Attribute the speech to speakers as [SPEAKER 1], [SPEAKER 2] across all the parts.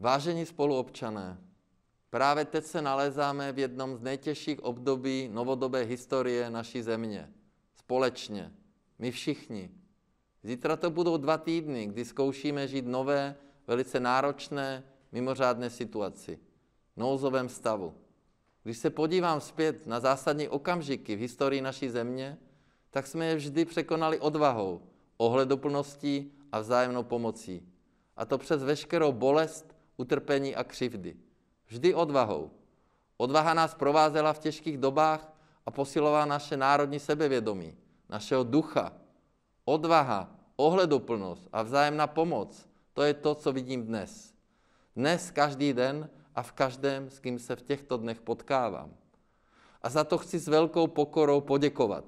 [SPEAKER 1] Vážení spoluobčané, právě teď se nalézáme v jednom z nejtěžších období novodobé historie naší země. Společně. My všichni. Zítra to budou dva týdny, kdy zkoušíme žít nové, velice náročné, mimořádné situaci. Nouzovém stavu. Když se podívám zpět na zásadní okamžiky v historii naší země, tak jsme je vždy překonali odvahou, ohleduplností a vzájemnou pomocí. A to přes veškerou bolest utrpení a křivdy. Vždy odvahou. Odvaha nás provázela v těžkých dobách a posilovala naše národní sebevědomí, našeho ducha. Odvaha, ohleduplnost a vzájemná pomoc, to je to, co vidím dnes. Dnes, každý den a v každém, s kým se v těchto dnech potkávám. A za to chci s velkou pokorou poděkovat.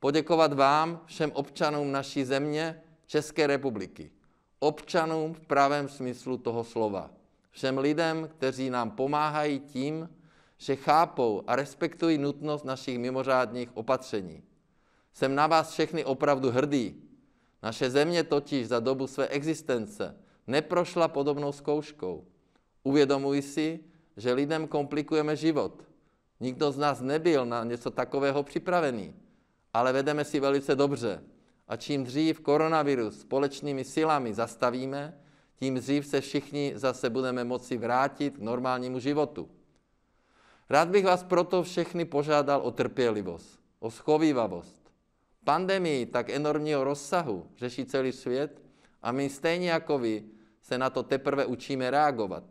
[SPEAKER 1] Poděkovat vám, všem občanům naší země, České republiky občanům v pravém smyslu toho slova. Všem lidem, kteří nám pomáhají tím, že chápou a respektují nutnost našich mimořádných opatření. Jsem na vás všechny opravdu hrdý. Naše země totiž za dobu své existence neprošla podobnou zkouškou. Uvědomuji si, že lidem komplikujeme život. Nikdo z nás nebyl na něco takového připravený, ale vedeme si velice dobře a čím dřív koronavirus společnými silami zastavíme, tím dřív se všichni zase budeme moci vrátit k normálnímu životu. Rád bych vás proto všechny požádal o trpělivost, o schovývavost. Pandemii tak enormního rozsahu řeší celý svět a my stejně jako vy se na to teprve učíme reagovat.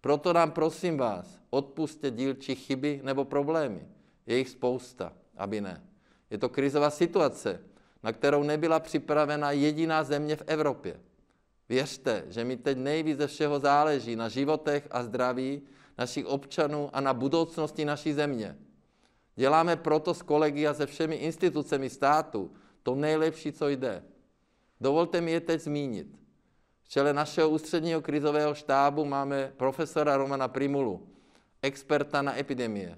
[SPEAKER 1] Proto nám prosím vás, odpustě dílčí chyby nebo problémy. Je jich spousta, aby ne. Je to krizová situace na kterou nebyla připravena jediná země v Evropě. Věřte, že mi teď nejvíc ze všeho záleží na životech a zdraví našich občanů a na budoucnosti naší země. Děláme proto s kolegy a se všemi institucemi státu to nejlepší, co jde. Dovolte mi je teď zmínit. V čele našeho ústředního krizového štábu máme profesora Romana Primulu, experta na epidemie.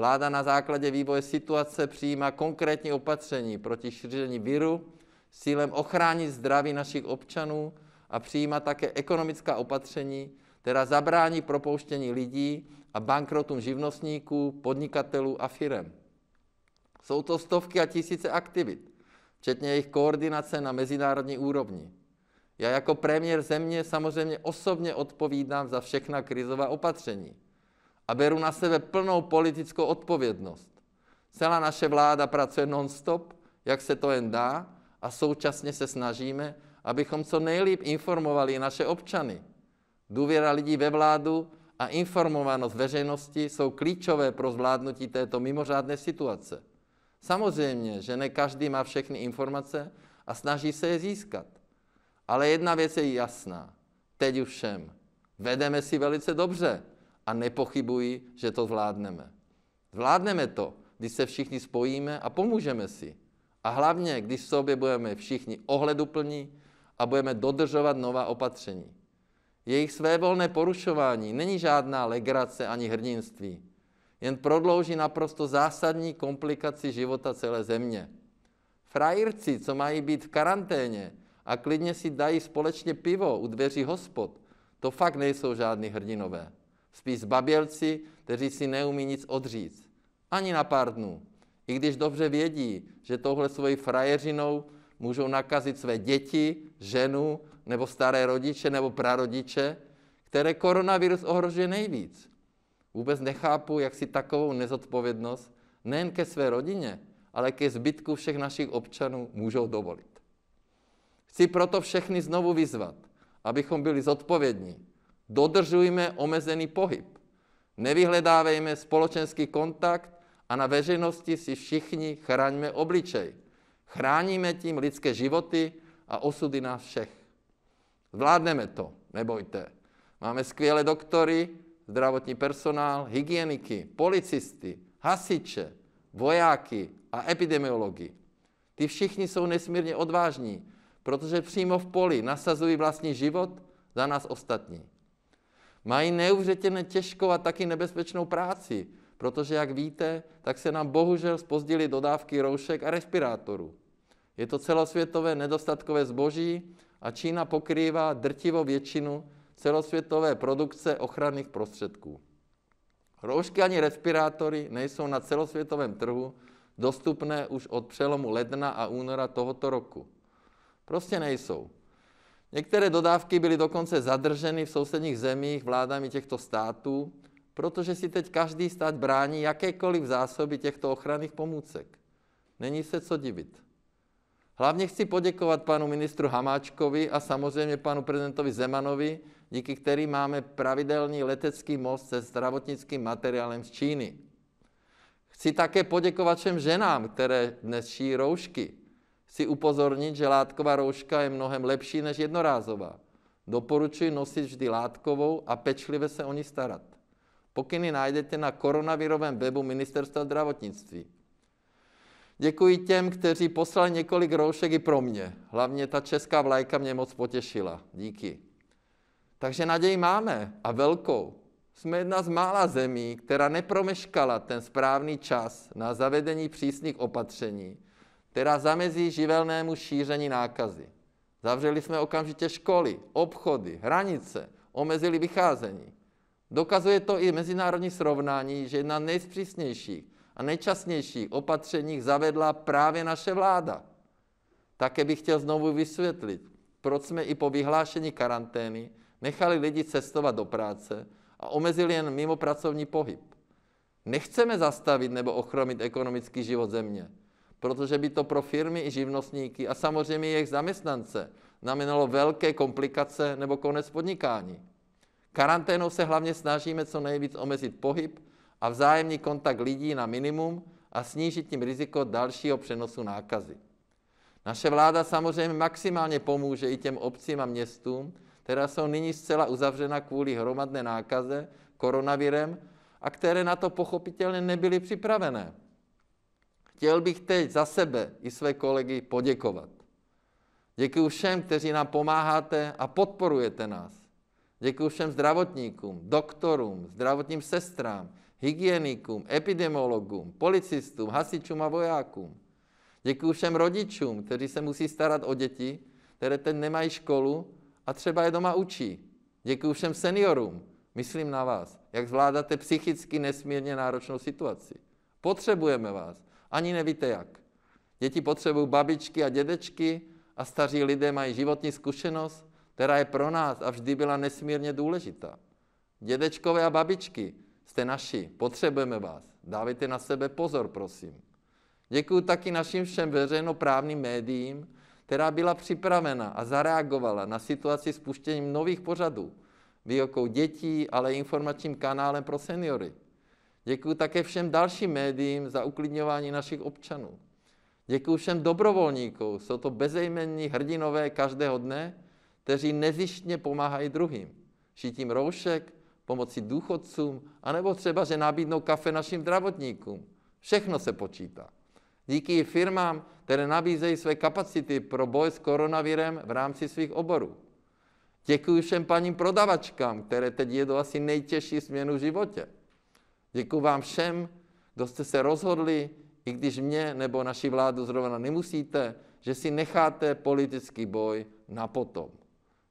[SPEAKER 1] Vláda na základě vývoje situace přijímá konkrétní opatření proti šíření viru s cílem ochránit zdraví našich občanů a přijímá také ekonomická opatření, která zabrání propouštění lidí a bankrotům živnostníků, podnikatelů a firem. Jsou to stovky a tisíce aktivit, včetně jejich koordinace na mezinárodní úrovni. Já jako premiér země samozřejmě osobně odpovídám za všechna krizová opatření a beru na sebe plnou politickou odpovědnost. Celá naše vláda pracuje non-stop, jak se to jen dá, a současně se snažíme, abychom co nejlíp informovali naše občany. Důvěra lidí ve vládu a informovanost veřejnosti jsou klíčové pro zvládnutí této mimořádné situace. Samozřejmě, že ne každý má všechny informace a snaží se je získat. Ale jedna věc je jasná. Teď už všem. Vedeme si velice dobře a nepochybuji, že to zvládneme. Zvládneme to, když se všichni spojíme a pomůžeme si. A hlavně, když v sobě budeme všichni ohleduplní a budeme dodržovat nová opatření. Jejich svévolné porušování není žádná legrace ani hrdinství. Jen prodlouží naprosto zásadní komplikaci života celé země. Frajírci, co mají být v karanténě a klidně si dají společně pivo u dveří hospod, to fakt nejsou žádní hrdinové. Spíš zbabělci, kteří si neumí nic odříct. Ani na pár dnů. I když dobře vědí, že tohle svojí frajeřinou můžou nakazit své děti, ženu, nebo staré rodiče, nebo prarodiče, které koronavirus ohrožuje nejvíc. Vůbec nechápu, jak si takovou nezodpovědnost nejen ke své rodině, ale ke zbytku všech našich občanů můžou dovolit. Chci proto všechny znovu vyzvat, abychom byli zodpovědní, Dodržujme omezený pohyb. Nevyhledávejme společenský kontakt a na veřejnosti si všichni chraňme obličej. Chráníme tím lidské životy a osudy nás všech. Zvládneme to, nebojte. Máme skvělé doktory, zdravotní personál, hygieniky, policisty, hasiče, vojáky a epidemiologi. Ty všichni jsou nesmírně odvážní, protože přímo v poli nasazují vlastní život za nás ostatní. Mají neuvěřitelně těžkou a taky nebezpečnou práci, protože, jak víte, tak se nám bohužel spozdily dodávky roušek a respirátorů. Je to celosvětové nedostatkové zboží a Čína pokrývá drtivou většinu celosvětové produkce ochranných prostředků. Roušky ani respirátory nejsou na celosvětovém trhu dostupné už od přelomu ledna a února tohoto roku. Prostě nejsou. Některé dodávky byly dokonce zadrženy v sousedních zemích vládami těchto států, protože si teď každý stát brání jakékoliv zásoby těchto ochranných pomůcek. Není se co divit. Hlavně chci poděkovat panu ministru Hamáčkovi a samozřejmě panu prezidentovi Zemanovi, díky který máme pravidelný letecký most se zdravotnickým materiálem z Číny. Chci také poděkovat všem ženám, které dnes šijí roušky chci upozornit, že látková rouška je mnohem lepší než jednorázová. Doporučuji nosit vždy látkovou a pečlivě se o ní starat. Pokyny najdete na koronavirovém webu Ministerstva zdravotnictví. Děkuji těm, kteří poslali několik roušek i pro mě. Hlavně ta česká vlajka mě moc potěšila. Díky. Takže naději máme a velkou. Jsme jedna z mála zemí, která nepromeškala ten správný čas na zavedení přísných opatření, která zamezí živelnému šíření nákazy. Zavřeli jsme okamžitě školy, obchody, hranice, omezili vycházení. Dokazuje to i mezinárodní srovnání, že jedna nejspřísnějších a nejčastnějších opatřeních zavedla právě naše vláda. Také bych chtěl znovu vysvětlit, proč jsme i po vyhlášení karantény nechali lidi cestovat do práce a omezili jen mimo pracovní pohyb. Nechceme zastavit nebo ochromit ekonomický život země protože by to pro firmy i živnostníky a samozřejmě jejich zaměstnance znamenalo velké komplikace nebo konec podnikání. Karanténou se hlavně snažíme co nejvíc omezit pohyb a vzájemný kontakt lidí na minimum a snížit tím riziko dalšího přenosu nákazy. Naše vláda samozřejmě maximálně pomůže i těm obcím a městům, která jsou nyní zcela uzavřena kvůli hromadné nákaze koronavirem a které na to pochopitelně nebyly připravené. Chtěl bych teď za sebe i své kolegy poděkovat. Děkuji všem, kteří nám pomáháte a podporujete nás. Děkuji všem zdravotníkům, doktorům, zdravotním sestrám, hygienikům, epidemiologům, policistům, hasičům a vojákům. Děkuji všem rodičům, kteří se musí starat o děti, které teď nemají školu a třeba je doma učí. Děkuji všem seniorům, myslím na vás, jak zvládáte psychicky nesmírně náročnou situaci. Potřebujeme vás. Ani nevíte jak. Děti potřebují babičky a dědečky a staří lidé mají životní zkušenost, která je pro nás a vždy byla nesmírně důležitá. Dědečkové a babičky, jste naši, potřebujeme vás. Dávejte na sebe pozor, prosím. Děkuji taky našim všem veřejnoprávním médiím, která byla připravena a zareagovala na situaci spuštěním nových pořadů, výukou dětí, ale informačním kanálem pro seniory. Děkuji také všem dalším médiím za uklidňování našich občanů. Děkuji všem dobrovolníkům, jsou to bezejmenní hrdinové každého dne, kteří nezištně pomáhají druhým. Šitím roušek, pomocí důchodcům, anebo třeba, že nabídnou kafe našim zdravotníkům. Všechno se počítá. Díky firmám, které nabízejí své kapacity pro boj s koronavirem v rámci svých oborů. Děkuji všem paním prodavačkám, které teď jedou asi nejtěžší směnu v životě. Děkuji vám všem, kdo jste se rozhodli, i když mě nebo naši vládu zrovna nemusíte, že si necháte politický boj na potom.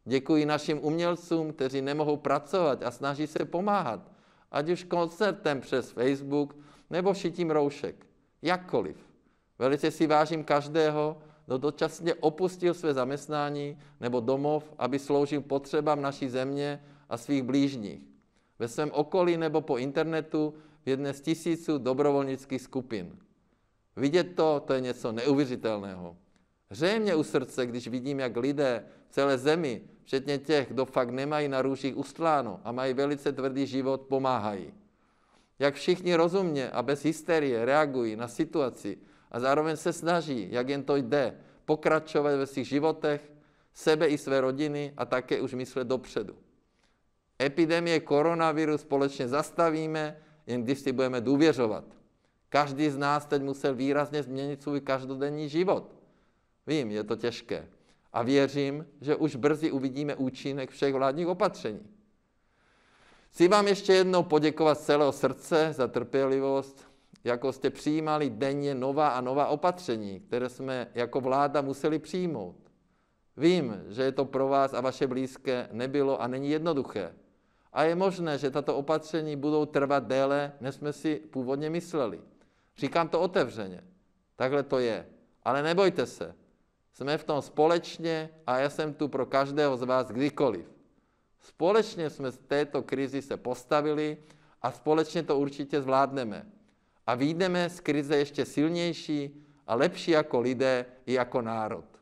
[SPEAKER 1] Děkuji našim umělcům, kteří nemohou pracovat a snaží se pomáhat, ať už koncertem přes Facebook nebo šitím roušek, jakkoliv. Velice si vážím každého, kdo dočasně opustil své zaměstnání nebo domov, aby sloužil potřebám naší země a svých blížních ve svém okolí nebo po internetu v jedné z tisíců dobrovolnických skupin. Vidět to, to je něco neuvěřitelného. Řejmě u srdce, když vidím, jak lidé v celé zemi, včetně těch, kdo fakt nemají na růžích ustláno a mají velice tvrdý život, pomáhají. Jak všichni rozumně a bez hysterie reagují na situaci a zároveň se snaží, jak jen to jde, pokračovat ve svých životech, sebe i své rodiny a také už myslet dopředu. Epidemie koronaviru společně zastavíme, jen když si budeme důvěřovat. Každý z nás teď musel výrazně změnit svůj každodenní život. Vím, je to těžké. A věřím, že už brzy uvidíme účinek všech vládních opatření. Chci vám ještě jednou poděkovat z celého srdce za trpělivost, jako jste přijímali denně nová a nová opatření, které jsme jako vláda museli přijmout. Vím, že je to pro vás a vaše blízké nebylo a není jednoduché. A je možné, že tato opatření budou trvat déle, než jsme si původně mysleli. Říkám to otevřeně. Takhle to je. Ale nebojte se. Jsme v tom společně a já jsem tu pro každého z vás kdykoliv. Společně jsme z této krizi se postavili a společně to určitě zvládneme. A výjdeme z krize ještě silnější a lepší jako lidé i jako národ.